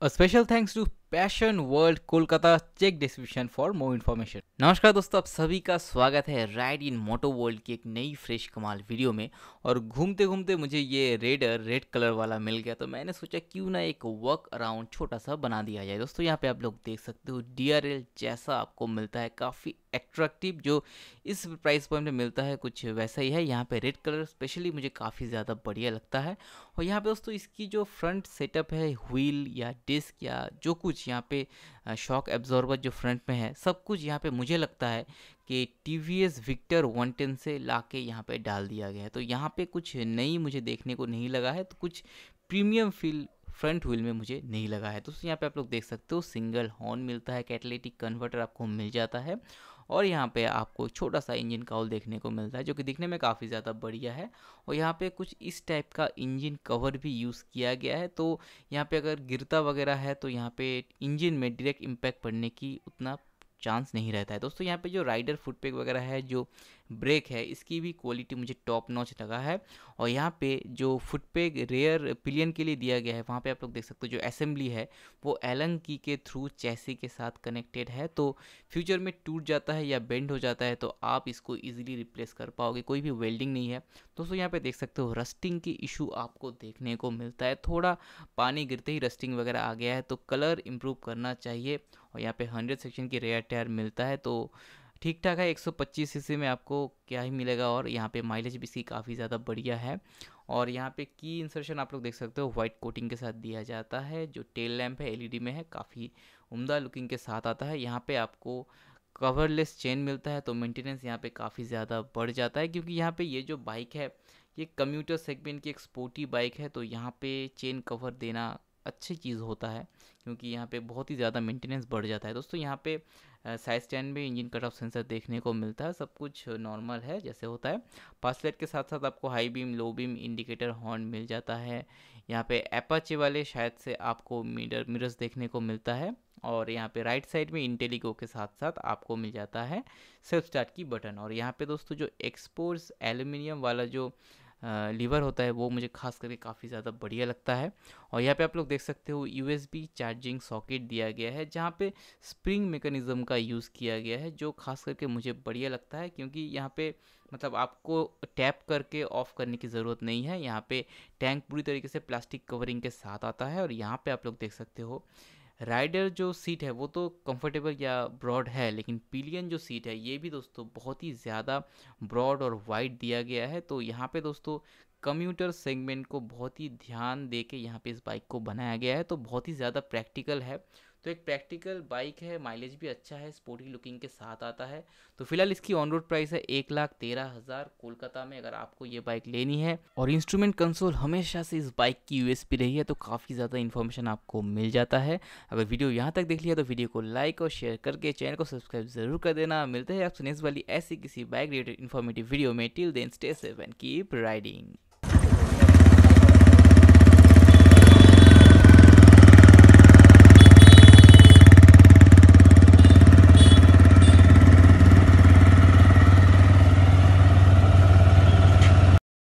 A special thanks to passion world Kolkata check description for more information नमस्कार दोस्तों आप सभी का स्वागत है राइड इन मोटो वर्ल्ड की एक नई फ्रेश कमाल वीडियो में और घूमते घूमते मुझे ये रेडर रेड कलर वाला मिल गया तो मैंने सोचा क्यों ना एक वर्क अराउंड छोटा सा बना दिया जाए दोस्तों यहाँ पे आप लोग देख सकते हो डी जैसा आपको मिलता है काफ़ी एट्रैक्टिव जो इस प्राइस पॉइंट में मिलता है कुछ वैसा ही है यहाँ पे रेड कलर स्पेशली मुझे काफ़ी ज़्यादा बढ़िया लगता है और यहाँ पे दोस्तों इसकी जो फ्रंट सेटअप है व्हील या डिस्क या जो कुछ कुछ यहाँ पे शॉक एब्जॉर्बर जो फ्रंट में है सब कुछ यहाँ पे मुझे लगता है कि T V S Victor one ten से ला के यहाँ पर डाल दिया गया है तो यहाँ पे कुछ नई मुझे देखने को नहीं लगा है तो कुछ प्रीमियम फील फ्रंट व्हील में मुझे नहीं लगा है दोस्तों यहाँ पे आप लोग देख सकते हो सिंगल हॉर्न मिलता है कैटलेटिक कन्वर्टर आपको मिल जाता है और यहाँ पे आपको छोटा सा इंजन काउल देखने को मिलता है जो कि दिखने में काफ़ी ज़्यादा बढ़िया है और यहाँ पे कुछ इस टाइप का इंजन कवर भी यूज़ किया गया है तो यहाँ पे अगर गिरता वगैरह है तो यहाँ पे इंजन में डायरेक्ट इम्पैक्ट पड़ने की उतना चांस नहीं रहता है दोस्तों यहाँ पे जो राइडर फुटपेक वगैरह है जो ब्रेक है इसकी भी क्वालिटी मुझे टॉप नॉच लगा है और यहाँ पे जो फुटपेक रेयर पिलियन के लिए दिया गया है वहाँ पे आप लोग देख सकते हो जो असेंबली है वो एलन की के थ्रू चैसी के साथ कनेक्टेड है तो फ्यूचर में टूट जाता है या बेंड हो जाता है तो आप इसको ईजिली रिप्लेस कर पाओगे कोई भी वेल्डिंग नहीं है दोस्तों यहाँ पर देख सकते हो रस्टिंग की इशू आपको देखने को मिलता है थोड़ा पानी गिरते ही रस्टिंग वगैरह आ गया है तो कलर इम्प्रूव करना चाहिए और यहाँ पे हंड्रेड सेक्शन की रेयर टायर मिलता है तो ठीक ठाक है 125 सीसी में आपको क्या ही मिलेगा और यहाँ पे माइलेज भी इसकी काफ़ी ज़्यादा बढ़िया है और यहाँ पे की इंसर्शन आप लोग देख सकते हो वाइट कोटिंग के साथ दिया जाता है जो टेल लैम्प है एलईडी में है काफ़ी उम्दा लुकिंग के साथ आता है यहाँ पे आपको कवरलेस चेन मिलता है तो मेंटेनेंस यहाँ पे काफ़ी ज़्यादा बढ़ जाता है क्योंकि यहाँ पे ये जो बाइक है ये कम्यूटर सेगमेंट की एक स्पोर्टी बाइक है तो यहाँ पे चेन कवर देना अच्छी चीज़ होता है क्योंकि यहाँ पे बहुत ही ज़्यादा मेंटेनेंस बढ़ जाता है दोस्तों यहाँ पे साइज स्टैंड में इंजन कट ऑफ सेंसर देखने को मिलता है सब कुछ नॉर्मल है जैसे होता है पासलेट के साथ साथ आपको high beam low beam indicator horn मिल जाता है यहाँ पे एपाचे वाले शायद से आपको मीडर मिरर्स देखने को मिलता है और यहाँ पे राइट साइड में इंटेलिगो के साथ साथ आपको मिल जाता है सेल्फ स्टार्ट की बटन और यहाँ पे दोस्तों जो एक्सपोर्स एल्यूमिनियम वाला जो लीवर होता है वो मुझे खास करके काफ़ी ज़्यादा बढ़िया लगता है और यहाँ पे आप लोग देख सकते हो यू चार्जिंग सॉकेट दिया गया है जहाँ पे स्प्रिंग मेकनिज़म का यूज़ किया गया है जो खास करके मुझे बढ़िया लगता है क्योंकि यहाँ पे मतलब आपको टैप करके ऑफ़ करने की ज़रूरत नहीं है यहाँ पे टैंक पूरी तरीके से प्लास्टिक कवरिंग के साथ आता है और यहाँ पर आप लोग देख सकते हो राइडर जो सीट है वो तो कंफर्टेबल या ब्रॉड है लेकिन पिलियन जो सीट है ये भी दोस्तों बहुत ही ज़्यादा ब्रॉड और वाइड दिया गया है तो यहाँ पे दोस्तों कम्यूटर सेगमेंट को बहुत ही ध्यान दे के यहाँ पर इस बाइक को बनाया गया है तो बहुत ही ज़्यादा प्रैक्टिकल है तो एक प्रैक्टिकल बाइक है माइलेज भी अच्छा है स्पोर्टी लुकिंग के साथ आता है तो फिलहाल इसकी ऑन रोड प्राइस है एक लाख तेरह हज़ार कोलकाता में अगर आपको ये बाइक लेनी है और इंस्ट्रूमेंट कंसोल हमेशा से इस बाइक की यूएसपी रही है तो काफ़ी ज़्यादा इन्फॉर्मेशन आपको मिल जाता है अगर वीडियो यहाँ तक देख लिया तो वीडियो को लाइक और शेयर करके चैनल को सब्सक्राइब जरूर कर देना मिलते हैं आपसे नेक्स्ट वाली ऐसी किसी बाइक रिलेटेड इन्फॉर्मेटिव वीडियो में till then stay safe keep riding